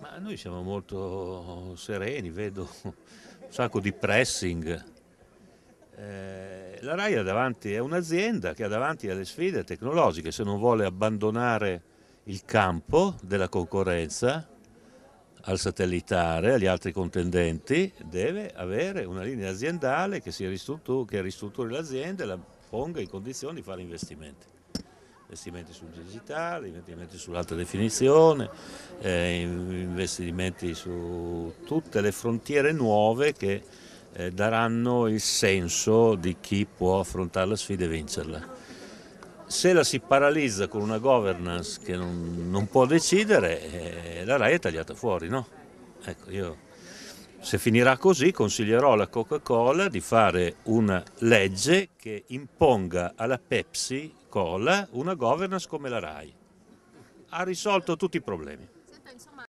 Ma noi siamo molto sereni, vedo un sacco di pressing. Eh, la RAI è, davanti, è un'azienda che ha davanti alle sfide tecnologiche, se non vuole abbandonare il campo della concorrenza al satellitare, agli altri contendenti, deve avere una linea aziendale che, ristrutturi, che ristrutturi l'azienda e la ponga in condizione di fare investimenti investimenti sul digitale, investimenti sull'alta definizione, eh, investimenti su tutte le frontiere nuove che eh, daranno il senso di chi può affrontare la sfida e vincerla. Se la si paralizza con una governance che non, non può decidere, eh, la RAI è tagliata fuori, no? Ecco, io se finirà così consiglierò alla Coca-Cola di fare una legge che imponga alla Pepsi coca una governance come la RAI. Ha risolto tutti i problemi.